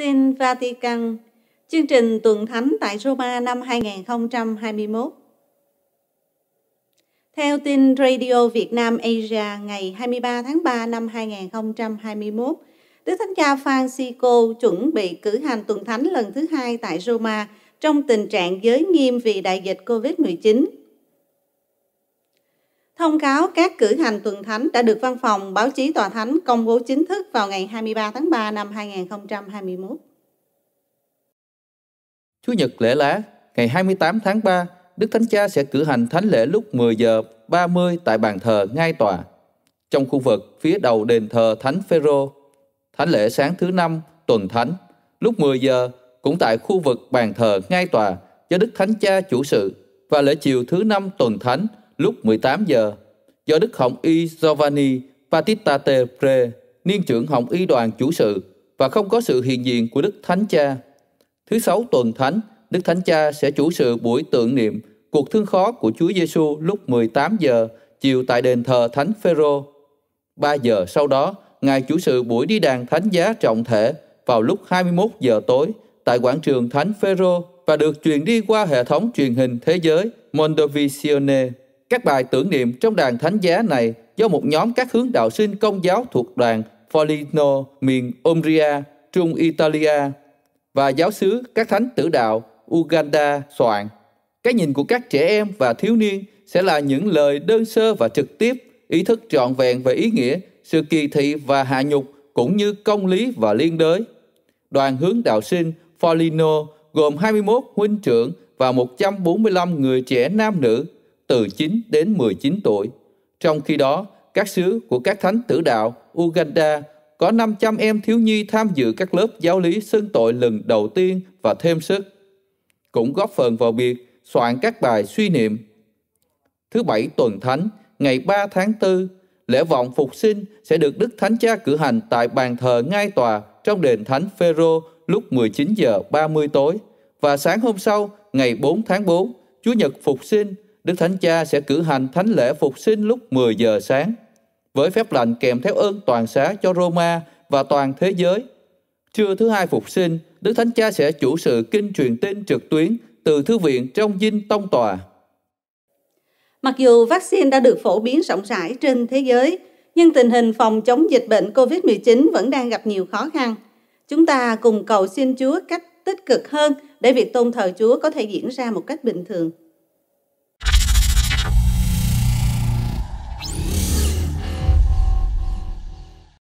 Tin Vatican Chương trình tuần thánh tại Roma năm 2021 Theo tin Radio Việt Nam Asia ngày 23 tháng 3 năm 2021, Đức Thánh Cha Francisco chuẩn bị cử hành tuần thánh lần thứ hai tại Roma trong tình trạng giới nghiêm vì đại dịch COVID-19 Thông cáo các cử hành tuần thánh đã được Văn phòng Báo chí Tòa Thánh công bố chính thức vào ngày 23 tháng 3 năm 2021. Chủ nhật lễ lá, ngày 28 tháng 3, Đức Thánh Cha sẽ cử hành thánh lễ lúc 10 giờ 30 tại bàn thờ ngay tòa, trong khu vực phía đầu đền thờ Thánh Phêrô. Thánh lễ sáng thứ năm tuần thánh, lúc 10 giờ cũng tại khu vực bàn thờ ngay tòa do Đức Thánh Cha chủ sự và lễ chiều thứ năm tuần thánh – lúc 18 giờ do Đức Hồng Y Giovanni Patittate Pre, niên trưởng Hồng Y đoàn chủ sự và không có sự hiện diện của Đức Thánh Cha. Thứ sáu tuần thánh, Đức Thánh Cha sẽ chủ sự buổi tưởng niệm cuộc thương khó của Chúa Giêsu lúc 18 giờ chiều tại đền thờ Thánh Phêrô. 3 giờ sau đó, Ngài chủ sự buổi đi đàn thánh giá trọng thể vào lúc 21 giờ tối tại quảng trường Thánh Phêrô và được truyền đi qua hệ thống truyền hình thế giới Mondovisione. Các bài tưởng niệm trong đàn thánh giá này do một nhóm các hướng đạo sinh công giáo thuộc đoàn Foligno miền Umbria, Trung Italia và giáo xứ các thánh tử đạo Uganda soạn. Cái nhìn của các trẻ em và thiếu niên sẽ là những lời đơn sơ và trực tiếp, ý thức trọn vẹn về ý nghĩa, sự kỳ thị và hạ nhục cũng như công lý và liên đới. Đoàn hướng đạo sinh Forlino gồm 21 huynh trưởng và 145 người trẻ nam nữ từ 9 đến 19 tuổi. Trong khi đó, các xứ của các thánh tử đạo Uganda có 500 em thiếu nhi tham dự các lớp giáo lý xưng tội lần đầu tiên và thêm sức, cũng góp phần vào việc soạn các bài suy niệm. Thứ Bảy tuần Thánh, ngày 3 tháng 4, lễ vọng phục sinh sẽ được Đức Thánh Cha cử hành tại bàn thờ ngai tòa trong đền Thánh Phêrô lúc 19 giờ 30 tối và sáng hôm sau, ngày 4 tháng 4, Chúa Nhật phục sinh Đức Thánh Cha sẽ cử hành thánh lễ phục sinh lúc 10 giờ sáng, với phép lành kèm theo ơn toàn xá cho Roma và toàn thế giới. Trưa thứ hai phục sinh, Đức Thánh Cha sẽ chủ sự kinh truyền tin trực tuyến từ thư viện trong dinh tông tòa. Mặc dù vaccine đã được phổ biến rộng rãi trên thế giới, nhưng tình hình phòng chống dịch bệnh COVID-19 vẫn đang gặp nhiều khó khăn. Chúng ta cùng cầu xin Chúa cách tích cực hơn để việc tôn thờ Chúa có thể diễn ra một cách bình thường.